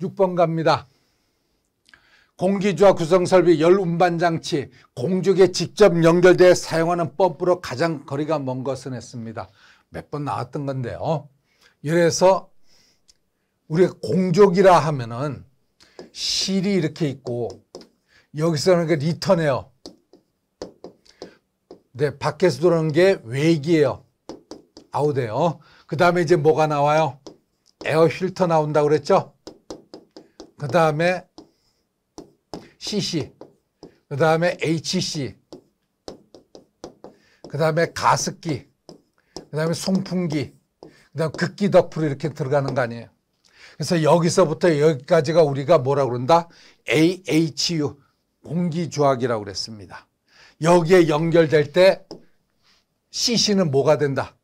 6번 갑니다. 공기주와 구성설비 열 운반장치 공중에 직접 연결돼 사용하는 펌프로 가장 거리가 먼 것은 했습니다. 몇 번 나왔던 건데요. 이래서 우리가 공족이라 하면은 실이 이렇게 있고 여기서는 그 리턴이에요. 네, 밖에서 들어오는 게 외기예요. 아웃이에요. 그 다음에 이제 뭐가 나와요? 에어 필터 나온다고 그랬죠? 그 다음에 CC, 그 다음에 HC, 그 다음에 가습기, 그 다음에 송풍기, 그 다음 에 극기 덕프로 이렇게 들어가는 거 아니에요. 그래서 여기서부터 여기까지가 우리가 뭐라 그런다? AHU, 공기조학이라고 그랬습니다. 여기에 연결될 때 CC는 뭐가 된다?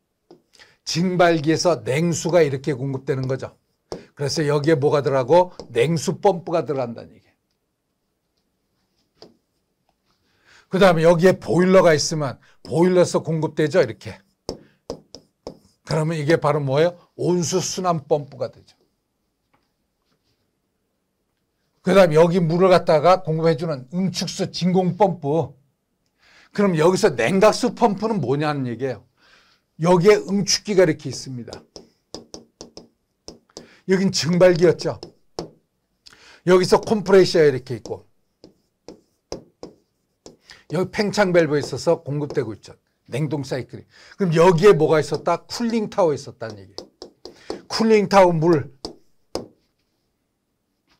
증발기에서 냉수가 이렇게 공급되는 거죠. 그래서 여기에 뭐가 들어가고 냉수 펌프가 들어간다는 얘기예요. 그 다음에 여기에 보일러가 있으면 보일러에서 공급되죠. 이렇게. 그러면 이게 바로 뭐예요? 온수 순환 펌프가 되죠. 그 다음에 여기 물을 갖다가 공급해주는 응축수 진공 펌프. 그럼 여기서 냉각수 펌프는 뭐냐는 얘기예요. 여기에 응축기가 이렇게 있습니다. 여긴 증발기였죠. 여기서 컴프레셔 이렇게 있고 여기 팽창 밸브 있어서 공급되고 있죠. 냉동 사이클이. 그럼 여기에 뭐가 있었다? 쿨링 타워 있었다는 얘기. 쿨링 타워 물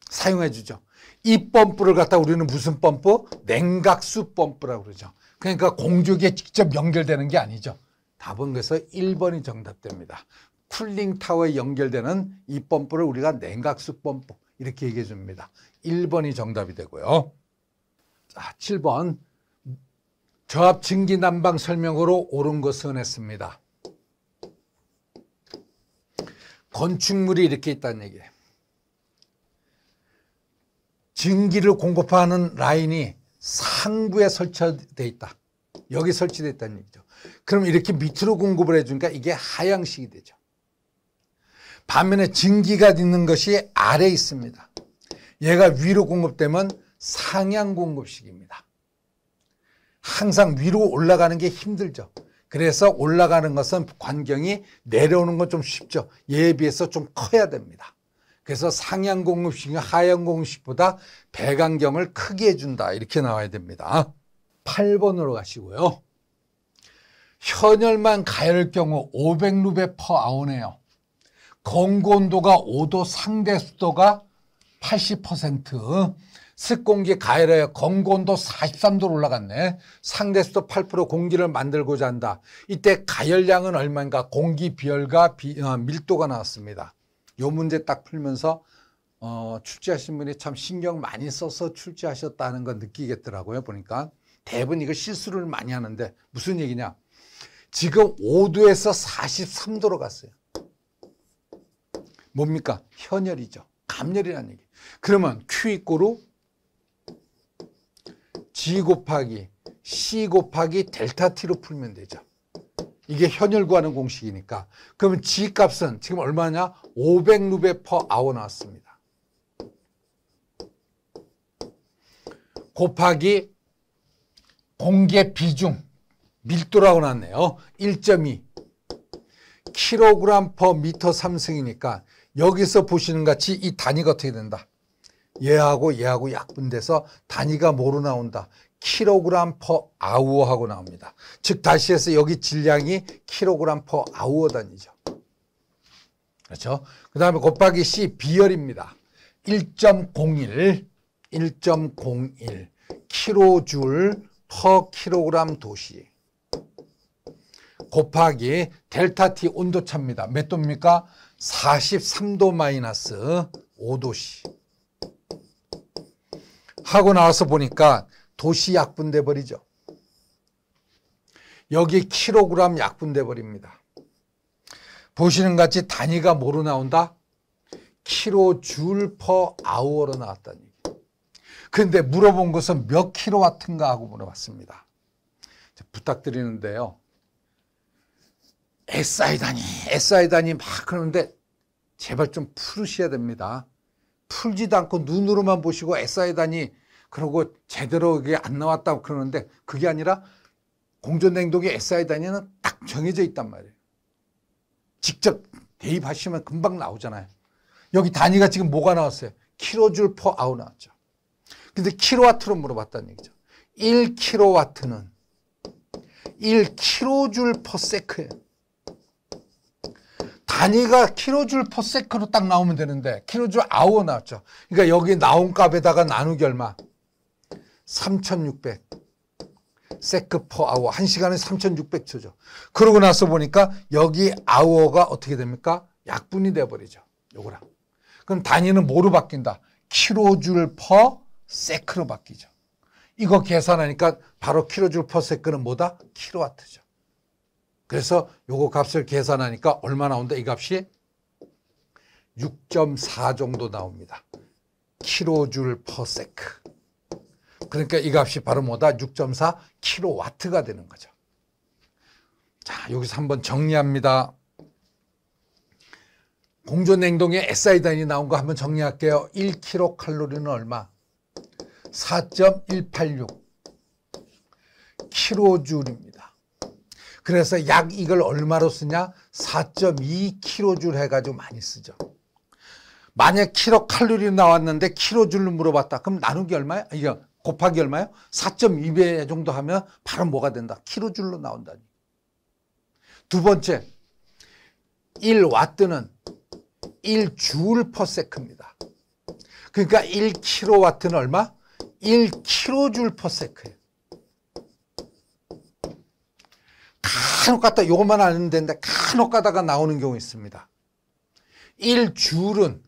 사용해 주죠. 이 펌프를 갖다 우리는 무슨 펌프? 냉각수 펌프라고 그러죠. 그러니까 공조기에 직접 연결되는 게 아니죠. 답은 그래서 1번이 정답됩니다. 쿨링 타워에 연결되는 이 펌프를 우리가 냉각수 펌프 이렇게 얘기해 줍니다. 1번이 정답이 되고요. 자, 7번. 저압 증기 난방 설명으로 옳은 것은 했습니다. 건축물이 이렇게 있다는 얘기예요. 증기를 공급하는 라인이 상부에 설치되어 있다. 여기 설치됐다는 얘기죠. 그럼 이렇게 밑으로 공급을 해주니까 이게 하향식이 되죠. 반면에 증기가 있는 것이 아래에 있습니다. 얘가 위로 공급되면 상향 공급식입니다. 항상 위로 올라가는 게 힘들죠. 그래서 올라가는 것은 관경이 내려오는 건 좀 쉽죠. 얘에 비해서 좀 커야 됩니다. 그래서 상향 공급식이 하향 공급식보다 배관경을 크게 해준다. 이렇게 나와야 됩니다. 8번으로 가시고요. 현열만 가열 경우 500루베 퍼 아우네요. 건고 온도가 5도 상대 수도가80% 습공기 가열하여 건고 온도 43도로 올라갔네. 상대 수도8% 공기를 만들고자 한다. 이때 가열량은 얼마인가 공기 비열과 비, 어, 밀도가 나왔습니다. 요 문제 딱 풀면서 어, 출제하신 분이 참 신경 많이 써서 출제하셨다는 걸 느끼겠더라고요. 보니까 대부분 이거 실수를 많이 하는데 무슨 얘기냐. 지금 5도에서 43도로 갔어요. 뭡니까? 현열이죠. 감열이라는 얘기. 그러면 Q 이꼬로 G 곱하기 C 곱하기 델타 T로 풀면 되죠. 이게 현열 구하는 공식이니까. 그럼 G 값은 지금 얼마냐? 500루베 퍼 아워 나왔습니다. 곱하기 공개 비중, 밀도라고 나왔네요. 1.2 킬로그램 퍼 미터 승이니까 여기서 보시는 같이 이 단위가 어떻게 된다. 얘하고 얘하고 약분돼서 단위가 뭐로 나온다. 킬로그램 퍼 아워 하고 나옵니다. 즉 다시 해서 여기 질량이 킬로그램 퍼 아워 단위죠. 그렇죠? 그 다음에 곱하기 C 비열입니다. 1.01 1.01 킬로줄 퍼 킬로그램 도시 곱하기 델타 T 온도차입니다. 몇 도입니까? 43도 마이너스 5도씨 하고 나와서 보니까 도시 약분돼 버리죠. 여기 킬로그램 약분돼 버립니다. 보시는 같이 단위가 뭐로 나온다? 킬로줄 퍼 아워로 나왔다는 얘기. 그런데 물어본 것은 몇 킬로와트인가 하고 물어봤습니다. 부탁드리는데요. 애싸이다니 애싸이다니 막 그러는데 제발 좀 풀으셔야 됩니다. 풀지도 않고 눈으로만 보시고 애싸이다니 그러고 제대로 이게 안 나왔다고 그러는데 그게 아니라 공존냉동의 애싸이다니는 딱 정해져 있단 말이에요. 직접 대입하시면 금방 나오잖아요. 여기 단위가 지금 뭐가 나왔어요? 킬로줄 퍼 아우 나왔죠. 근데 킬로와트로 물어봤다는 얘기죠. 1킬로와트는 1킬로줄 퍼 세크예요. 단위가 킬로줄 퍼세크로 딱 나오면 되는데 킬로줄 아워 나왔죠. 그러니까 여기 나온 값에다가 나누기 얼마? 3600 세크 퍼 아워. 1시간에 3600초죠. 그러고 나서 보니까 여기 아워가 어떻게 됩니까? 약분이 돼 버리죠. 요거랑. 그럼 단위는 뭐로 바뀐다? 킬로줄 퍼 세크로 바뀌죠. 이거 계산하니까 바로 킬로줄 퍼 세크는 뭐다? 킬로와트죠. 그래서 요거 값을 계산하니까 얼마 나온다 이 값이 6.4 정도 나옵니다. 킬로줄 퍼 세크. 그러니까 이 값이 바로 뭐다? 6.4 킬로와트가 되는 거죠. 자, 여기서 한번 정리합니다. 공존 냉동에 SI 단위 나온 거 한번 정리할게요. 1킬로칼로리는 얼마? 4.186 킬로줄입니다. 그래서 약 이걸 얼마로 쓰냐? 4.2kg 해가지고 많이 쓰죠. 만약 킬로 칼로리 나왔는데 킬로줄로 물어봤다. 그럼 나누기 얼마야? 이거 곱하기 얼마요? 4.2배 정도 하면 바로 뭐가 된다? 킬로줄로 나온다두 번째, 1와트는 1줄 퍼 세크입니다. 그러니까 1kW는 얼마? 1kJ 퍼 세크예요. 간혹 갔다 이것만 알면 되는데 간혹 가다가 나오는 경우 있습니다. 1줄은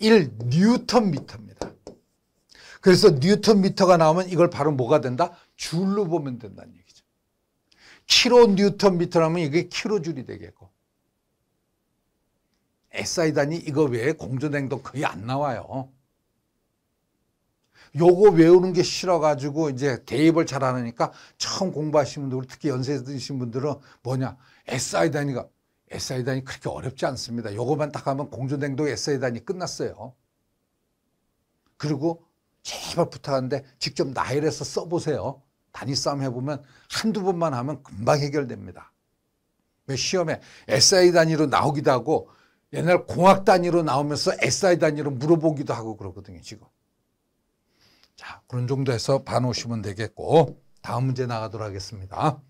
1뉴턴미터입니다. 그래서 뉴턴미터가 나오면 이걸 바로 뭐가 된다? 줄로 보면 된다는 얘기죠. 키로 뉴턴미터라면 이게 키로줄이 되겠고 SI 단위 이거 외에 공전 행동 거의 안 나와요. 요거 외우는 게 싫어가지고 이제 대입을 잘 안 하니까 처음 공부하시는 분들, 특히 연세 드신 분들은 뭐냐. SI 단위가, SI 단위 그렇게 어렵지 않습니다. 요거만 딱 하면 공존행동 SI 단위 끝났어요. 그리고 제발 부탁하는데 직접 나열해서 써보세요. 단위 싸움 해보면 한두 번만 하면 금방 해결됩니다. 시험에 SI 단위로 나오기도 하고 옛날 공학 단위로 나오면서 SI 단위로 물어보기도 하고 그러거든요, 지금. 자, 그런 정도 에서 봐놓으시면 되겠고 다음 문제 나가도록 하겠습니다.